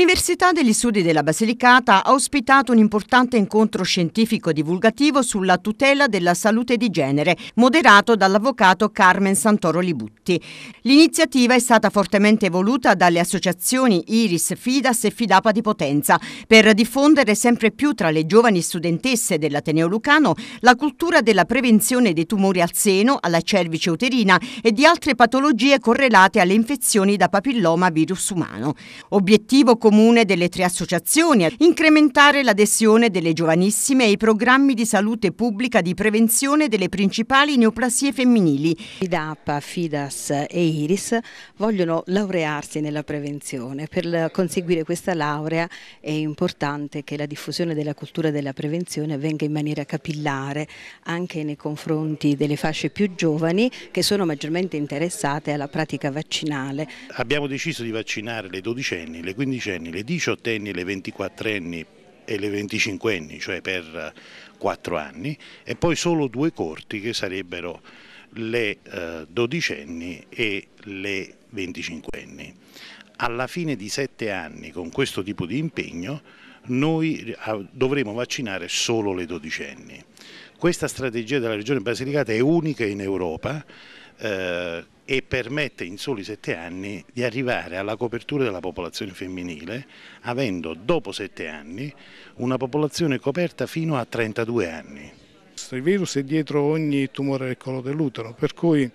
L'Università degli Studi della Basilicata ha ospitato un importante incontro scientifico divulgativo sulla tutela della salute di genere, moderato dall'avvocato Carmen Santoro Libutti. L'iniziativa è stata fortemente voluta dalle associazioni Iris, Fidas e Fidapa di Potenza per diffondere sempre più tra le giovani studentesse dell'Ateneo Lucano la cultura della prevenzione dei tumori al seno, alla cervice uterina e di altre patologie correlate alle infezioni da papilloma virus umano. Obiettivo comune delle tre associazioni, incrementare l'adesione delle giovanissime ai programmi di salute pubblica di prevenzione delle principali neoplasie femminili. IDAPA, FIDAS e IRIS vogliono laurearsi nella prevenzione. Per conseguire questa laurea è importante che la diffusione della cultura della prevenzione avvenga in maniera capillare anche nei confronti delle fasce più giovani che sono maggiormente interessate alla pratica vaccinale. Abbiamo deciso di vaccinare le dodicenni, le quindicenni anni, le 18 anni, le 24 anni e le 25 anni, cioè per quattro anni, e poi solo due corti che sarebbero le eh, e le 25 anni. Alla fine di sette anni con questo tipo di impegno noi dovremo vaccinare solo le 12 Questa strategia della Regione Basilicata è unica in Europa eh, e permette in soli sette anni di arrivare alla copertura della popolazione femminile avendo dopo sette anni una popolazione coperta fino a 32 anni. Il virus è dietro ogni tumore del collo dell'utero per cui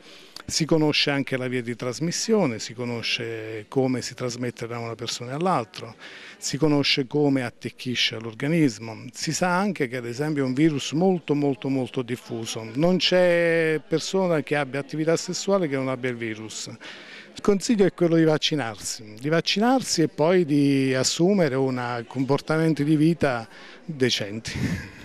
si conosce anche la via di trasmissione, si conosce come si trasmette da una persona all'altra, si conosce come attecchisce all'organismo. Si sa anche che ad esempio è un virus molto molto molto diffuso, non c'è persona che abbia attività sessuale che non abbia il virus. Il consiglio è quello di vaccinarsi, di vaccinarsi e poi di assumere un comportamento di vita decente.